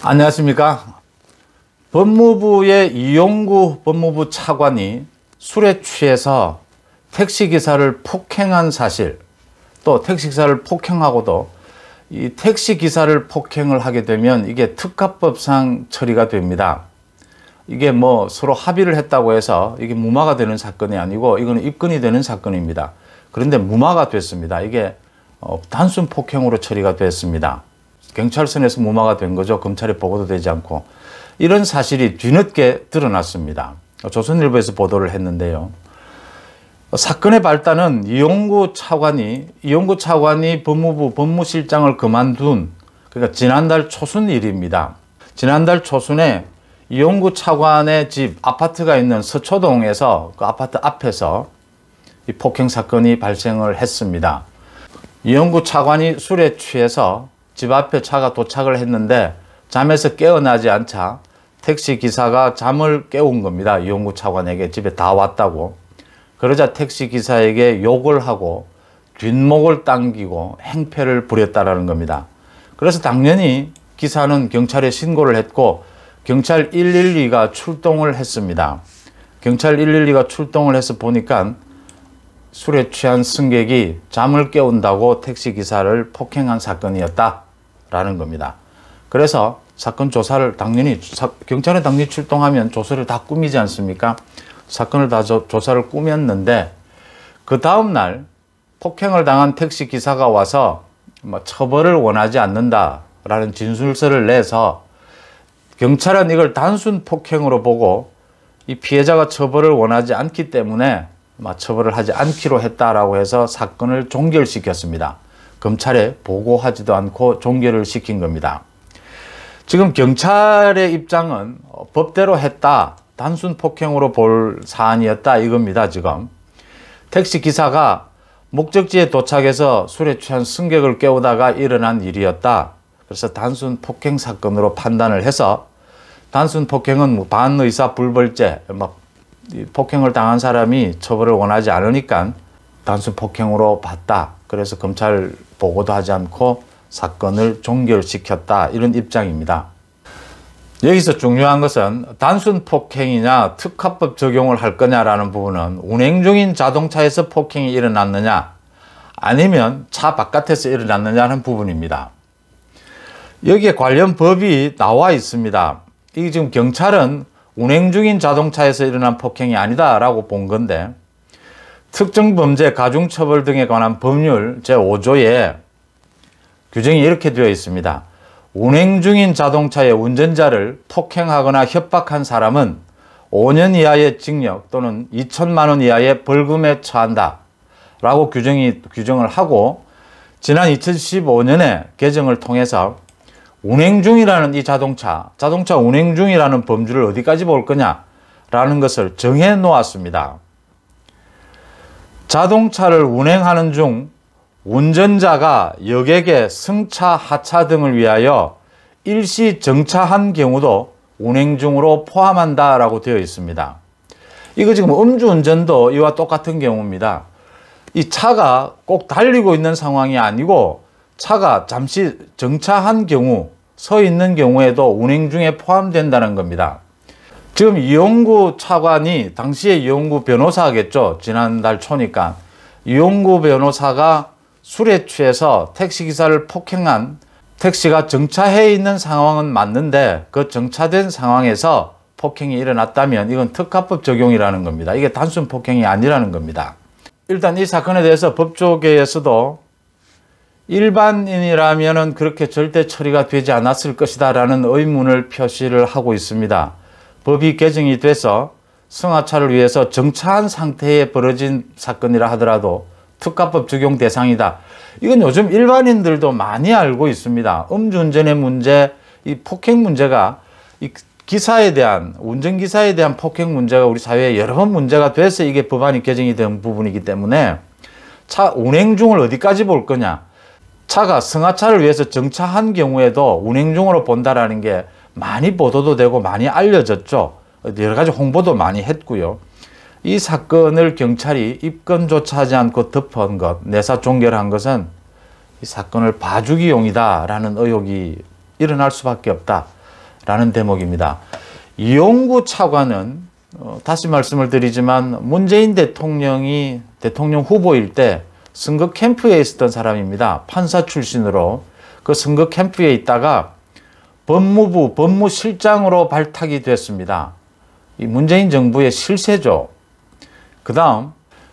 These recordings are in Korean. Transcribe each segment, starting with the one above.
안녕하십니까. 법무부의 이용구 법무부 차관이 술에 취해서 택시기사를 폭행한 사실, 또 택시기사를 폭행하고도 이 택시기사를 폭행을 하게 되면 이게 특가법상 처리가 됩니다. 이게 뭐 서로 합의를 했다고 해서 이게 무마가 되는 사건이 아니고 이거는 입건이 되는 사건입니다. 그런데 무마가 됐습니다. 이게 어, 단순 폭행으로 처리가 됐습니다. 경찰선에서 무마가 된 거죠. 검찰에 보고도 되지 않고. 이런 사실이 뒤늦게 드러났습니다. 조선일보에서 보도를 했는데요. 사건의 발단은 이용구 차관이 이용구 차관이 법무부 법무실장을 그만둔 그러니까 지난달 초순 일입니다. 지난달 초순에 이용구 차관의 집 아파트가 있는 서초동에서 그 아파트 앞에서 폭행 사건이 발생을 했습니다. 이용구 차관이 술에 취해서 집 앞에 차가 도착을 했는데 잠에서 깨어나지 않자 택시 기사가 잠을 깨운 겁니다. 이용구 차관에게 집에 다 왔다고. 그러자 택시 기사에게 욕을 하고 뒷목을 당기고 행패를 부렸다라는 겁니다. 그래서 당연히 기사는 경찰에 신고를 했고 경찰 112가 출동을 했습니다. 경찰 112가 출동을 해서 보니까 술에 취한 승객이 잠을 깨운다고 택시 기사를 폭행한 사건이었다. 라는 겁니다. 그래서 사건 조사를 당연히 경찰에 당연히 출동하면 조사를 다 꾸미지 않습니까? 사건을 다 조, 조사를 꾸몄는데 그 다음 날 폭행을 당한 택시 기사가 와서 뭐 처벌을 원하지 않는다라는 진술서를 내서 경찰은 이걸 단순 폭행으로 보고 이 피해자가 처벌을 원하지 않기 때문에 뭐 처벌을 하지 않기로 했다라고 해서 사건을 종결시켰습니다. 검찰에 보고하지도 않고 종결을 시킨 겁니다. 지금 경찰의 입장은 법대로 했다. 단순 폭행으로 볼 사안이었다 이겁니다. 지금 택시 기사가 목적지에 도착해서 술에 취한 승객을 깨우다가 일어난 일이었다. 그래서 단순 폭행 사건으로 판단을 해서 단순 폭행은 뭐 반의사 불벌죄, 막 폭행을 당한 사람이 처벌을 원하지 않으니까 단순 폭행으로 봤다. 그래서 검찰 보고도 하지 않고 사건을 종결시켰다 이런 입장입니다. 여기서 중요한 것은 단순 폭행이냐 특화법 적용을 할 거냐라는 부분은 운행 중인 자동차에서 폭행이 일어났느냐 아니면 차 바깥에서 일어났느냐는 부분입니다. 여기에 관련 법이 나와 있습니다. 이게 지금 경찰은 운행 중인 자동차에서 일어난 폭행이 아니다라고 본 건데 특정 범죄 가중처벌 등에 관한 법률 제5조에 규정이 이렇게 되어 있습니다. 운행 중인 자동차의 운전자를 폭행하거나 협박한 사람은 5년 이하의 징역 또는 2천만 원 이하의 벌금에 처한다 라고 규정이, 규정을 하고 지난 2015년에 개정을 통해서 운행 중이라는 이 자동차, 자동차 운행 중이라는 범주를 어디까지 볼 거냐라는 것을 정해 놓았습니다. 자동차를 운행하는 중 운전자가 역에게 승차 하차 등을 위하여 일시 정차한 경우도 운행 중으로 포함한다 라고 되어 있습니다. 이거 지금 음주운전도 이와 똑같은 경우입니다. 이 차가 꼭 달리고 있는 상황이 아니고 차가 잠시 정차한 경우 서 있는 경우에도 운행 중에 포함된다는 겁니다. 지금 이용구 차관이 당시에 이용구 변호사겠죠. 지난달 초니까. 이용구 변호사가 술에 취해서 택시기사를 폭행한 택시가 정차해 있는 상황은 맞는데 그 정차된 상황에서 폭행이 일어났다면 이건 특가법 적용이라는 겁니다. 이게 단순 폭행이 아니라는 겁니다. 일단 이 사건에 대해서 법조계에서도 일반인이라면 그렇게 절대 처리가 되지 않았을 것이다 라는 의문을 표시를 하고 있습니다. 법이 개정이 돼서 승하차를 위해서 정차한 상태에 벌어진 사건이라 하더라도 특가법 적용 대상이다. 이건 요즘 일반인들도 많이 알고 있습니다. 음주운전의 문제, 이 폭행 문제가 이 기사에 대한 운전기사에 대한 폭행 문제가 우리 사회에 여러 번 문제가 돼서 이게 법안이 개정이 된 부분이기 때문에 차 운행 중을 어디까지 볼 거냐 차가 승하차를 위해서 정차한 경우에도 운행 중으로 본다라는 게 많이 보도도 되고 많이 알려졌죠. 여러 가지 홍보도 많이 했고요. 이 사건을 경찰이 입건조차 하지 않고 덮은 것, 내사 종결한 것은 이 사건을 봐주기용이다라는 의혹이 일어날 수밖에 없다라는 대목입니다. 이용구 차관은 어, 다시 말씀을 드리지만 문재인 대통령이 대통령 후보일 때 선거 캠프에 있었던 사람입니다. 판사 출신으로 그 선거 캠프에 있다가 법무부 법무실장으로 발탁이 됐습니다. 이 문재인 정부의 실세죠. 그 다음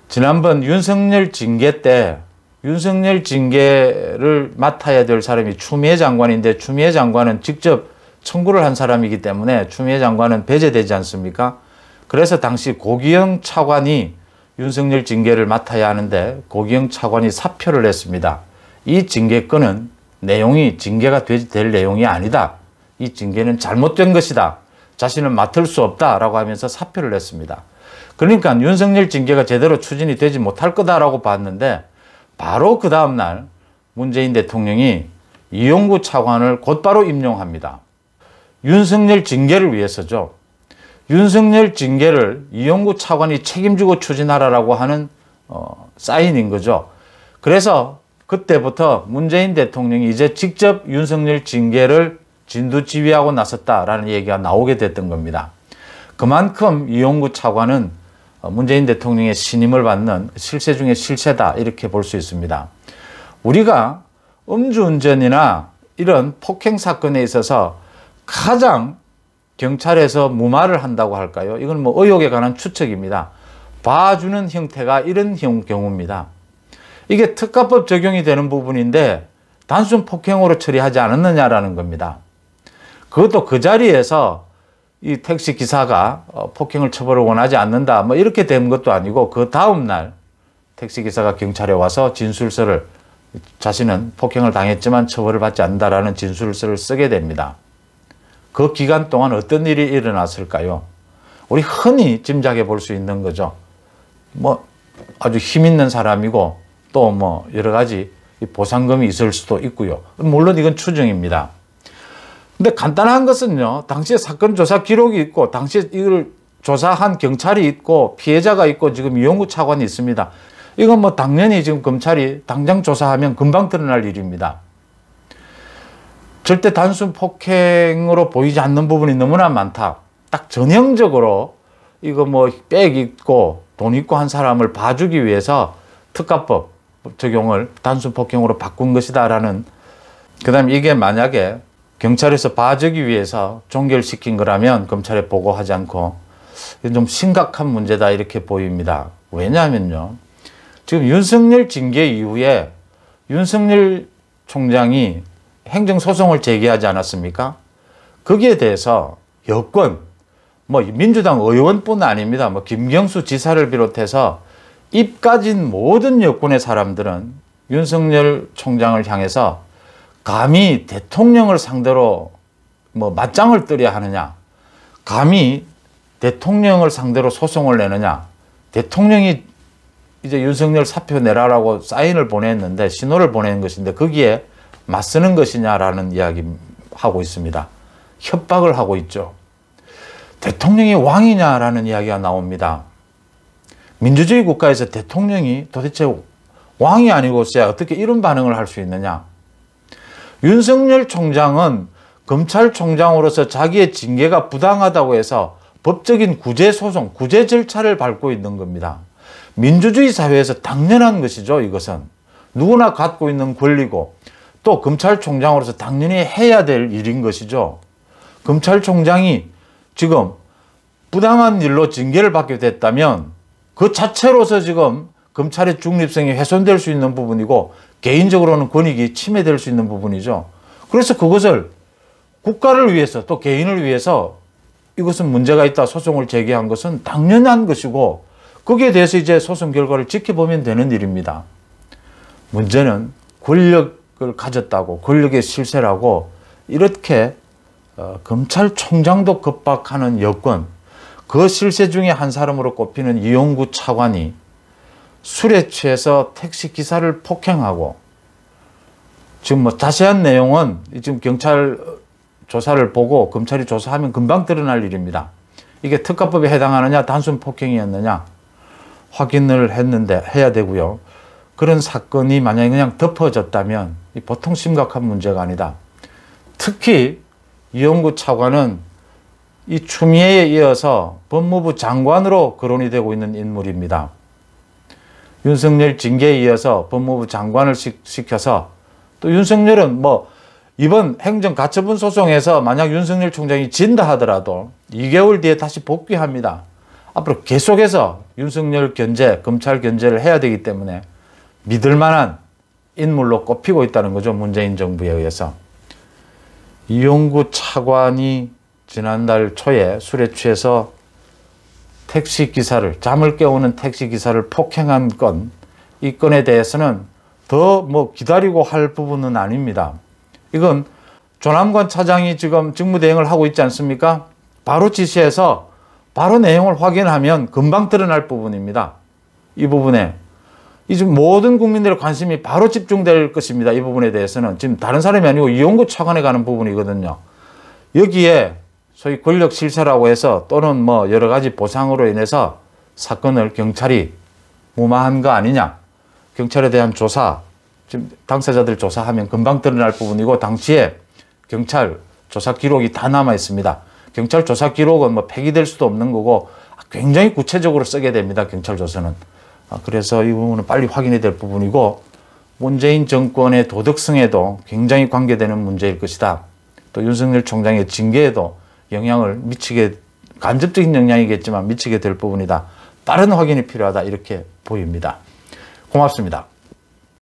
지난번 윤석열 징계 때 윤석열 징계를 맡아야 될 사람이 추미애 장관인데 추미애 장관은 직접 청구를 한 사람이기 때문에 추미애 장관은 배제되지 않습니까? 그래서 당시 고기영 차관이 윤석열 징계를 맡아야 하는데 고기영 차관이 사표를 냈습니다. 이 징계권은 내용이 징계가 될 내용이 아니다. 이 징계는 잘못된 것이다. 자신을 맡을 수 없다라고 하면서 사표를 냈습니다. 그러니까 윤석열 징계가 제대로 추진이 되지 못할 거다라고 봤는데 바로 그 다음날 문재인 대통령이 이용구 차관을 곧바로 임명합니다. 윤석열 징계를 위해서죠. 윤석열 징계를 이용구 차관이 책임지고 추진하라라고 하는 어, 사인인 거죠. 그래서 그때부터 문재인 대통령이 이제 직접 윤석열 징계를 진두지휘하고 나섰다라는 얘기가 나오게 됐던 겁니다. 그만큼 이용구 차관은 어, 문재인 대통령의 신임을 받는 실세 중의 실세다 이렇게 볼 수 있습니다. 우리가 음주운전이나 이런 폭행 사건에 있어서 가장 경찰에서 무마를 한다고 할까요? 이건 뭐 의혹에 관한 추측입니다. 봐주는 형태가 이런 경우입니다. 이게 특가법 적용이 되는 부분인데 단순 폭행으로 처리하지 않았느냐라는 겁니다. 그것도 그 자리에서 이 택시 기사가 어, 폭행을 처벌을 원하지 않는다 뭐 이렇게 된 것도 아니고 그 다음 날 택시 기사가 경찰에 와서 진술서를 자신은 폭행을 당했지만 처벌을 받지 않는다라는 진술서를 쓰게 됩니다. 그 기간 동안 어떤 일이 일어났을까요? 우리 흔히 짐작해 볼 수 있는 거죠. 뭐 아주 힘 있는 사람이고 또 뭐 여러 가지 보상금이 있을 수도 있고요. 물론 이건 추정입니다. 근데 간단한 것은요. 당시에 사건 조사 기록이 있고 당시에 이걸 조사한 경찰이 있고 피해자가 있고 지금 이용구 차관이 있습니다. 이건 뭐 당연히 지금 검찰이 당장 조사하면 금방 드러날 일입니다. 절대 단순 폭행으로 보이지 않는 부분이 너무나 많다. 딱 전형적으로 이거 뭐 빽 있고 돈 있고 한 사람을 봐주기 위해서 특가법 적용을 단순 폭행으로 바꾼 것이다라는 그 다음에 이게 만약에 경찰에서 봐주기 위해서 종결시킨 거라면 검찰에 보고하지 않고 좀 심각한 문제다 이렇게 보입니다. 왜냐하면요. 지금 윤석열 징계 이후에 윤석열 총장이 행정소송을 제기하지 않았습니까? 거기에 대해서 여권, 뭐 민주당 의원뿐 아닙니다. 뭐 김경수 지사를 비롯해서 입 가진 모든 여권의 사람들은 윤석열 총장을 향해서 감히 대통령을 상대로 뭐 맞짱을 뜨려 하느냐 감히 대통령을 상대로 소송을 내느냐 대통령이 이제 윤석열 사표 내라라고 사인을 보냈는데 신호를 보낸 것인데 거기에 맞서는 것이냐라는 이야기 하고 있습니다. 협박을 하고 있죠. 대통령이 왕이냐라는 이야기가 나옵니다. 민주주의 국가에서 대통령이 도대체 왕이 아니고서야 어떻게 이런 반응을 할 수 있느냐. 윤석열 총장은 검찰총장으로서 자기의 징계가 부당하다고 해서 법적인 구제소송, 구제 절차를 밟고 있는 겁니다. 민주주의 사회에서 당연한 것이죠, 이것은. 누구나 갖고 있는 권리고 또 검찰총장으로서 당연히 해야 될 일인 것이죠. 검찰총장이 지금 부당한 일로 징계를 받게 됐다면 그 자체로서 지금 검찰의 중립성이 훼손될 수 있는 부분이고 개인적으로는 권익이 침해될 수 있는 부분이죠. 그래서 그것을 국가를 위해서 또 개인을 위해서 이것은 문제가 있다 소송을 제기한 것은 당연한 것이고 거기에 대해서 이제 소송 결과를 지켜보면 되는 일입니다. 문제는 권력을 가졌다고 권력의 실세라고 이렇게 어, 검찰총장도 급박하는 여권 그 실세 중에 한 사람으로 꼽히는 이용구 차관이 술에 취해서 택시 기사를 폭행하고 지금 뭐 자세한 내용은 지금 경찰 조사를 보고 검찰이 조사하면 금방 드러날 일입니다. 이게 특가법에 해당하느냐 단순 폭행이었느냐 확인을 했는데 해야 되고요. 그런 사건이 만약에 그냥 덮어졌다면 보통 심각한 문제가 아니다. 특히 이용구 차관은 이 추미애에 이어서 법무부 장관으로 거론이 되고 있는 인물입니다. 윤석열 징계에 이어서 법무부 장관을 시, 켜서또 윤석열은 뭐 이번 행정가처분 소송에서 만약 윤석열 총장이 진다 하더라도 2개월 뒤에 다시 복귀합니다. 앞으로 계속해서 윤석열 견제, 검찰 견제를 해야 되기 때문에 믿을 만한 인물로 꼽히고 있다는 거죠. 문재인 정부에 의해서. 이용구 차관이 지난달 초에 술에 취해서 택시기사를, 잠을 깨우는 택시기사를 폭행한 건, 이 건에 대해서는 더 뭐 기다리고 할 부분은 아닙니다. 이건 조남관 차장이 지금 직무대행을 하고 있지 않습니까? 바로 지시해서 바로 내용을 확인하면 금방 드러날 부분입니다. 이 부분에. 이제 모든 국민들의 관심이 바로 집중될 것입니다. 이 부분에 대해서는. 지금 다른 사람이 아니고 이용구 차관에 가는 부분이거든요. 여기에 소위 권력 실세라고 해서 또는 뭐 여러 가지 보상으로 인해서 사건을 경찰이 무마한 거 아니냐. 경찰에 대한 조사, 지금 당사자들 조사하면 금방 드러날 부분이고 당시에 경찰 조사 기록이 다 남아 있습니다. 경찰 조사 기록은 뭐 폐기될 수도 없는 거고 굉장히 구체적으로 쓰게 됩니다. 경찰 조사는. 아, 그래서 이 부분은 빨리 확인이 될 부분이고 문재인 정권의 도덕성에도 굉장히 관계되는 문제일 것이다. 또 윤석열 총장의 징계에도 영향을 미치게 간접적인 영향이겠지만 미치게 될 부분이다. 다른 확인이 필요하다 이렇게 보입니다. 고맙습니다.